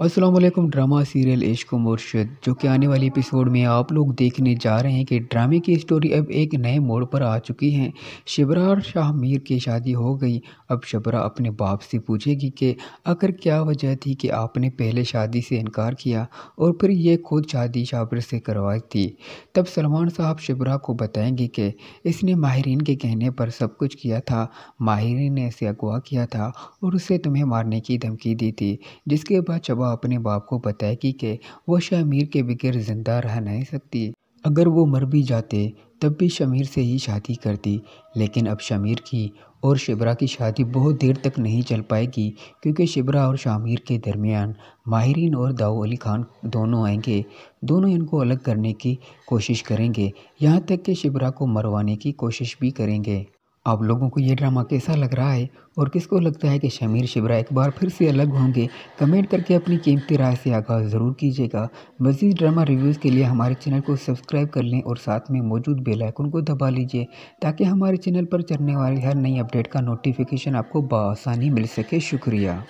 Aslam drama serial इश्क मुर्शद जो कि आने वाले एपिसोड में आप लोग देखने जा रहे हैं कि ड्रामे की स्टोरी अब एक नए मोड़ पर आ चुकी है शबरा और शाह मीर की शादी हो गई अब शबरा अपने बाप से पूछेगी कि आखिर क्या वजह थी कि आपने पहले शादी से इनकार किया और फिर ये खुद शादी शाबर से करवाई थी तब सलमान साहब शबरा को बताएंगे कि इसने माहरीन के कहने पर सब कुछ किया था माहरीन ने इसे अगवा किया था और उसे तुम्हें मारने की धमकी दी थी जिसके बाद शबा अपने बाप को बताएगी कि, कि वह शमीर के बगैर जिंदा रह नहीं सकती अगर वो मर भी जाते तब भी शमीर से ही शादी करती लेकिन अब शमीर की और शिबरा की शादी बहुत देर तक नहीं चल पाएगी क्योंकि शिबरा और शामिर के दरमियान माहरीन और दाऊ अली खान दोनों आएंगे दोनों इनको अलग करने की कोशिश करेंगे यहाँ तक कि शिबरा को मरवाने की कोशिश भी करेंगे आप लोगों को ये ड्रामा कैसा लग रहा है और किसको लगता है कि शमीर शिबरा एक बार फिर से अलग होंगे कमेंट करके अपनी कीमती राय से आगाह ज़रूर कीजिएगा मजीद ड्रामा रिव्यूज़ के लिए हमारे चैनल को सब्सक्राइब कर लें और साथ में मौजूद बेल आइकन को दबा लीजिए ताकि हमारे चैनल पर चलने वाली हर नई अपडेट का नोटिफिकेशन आपको बसानी मिल सके शुक्रिया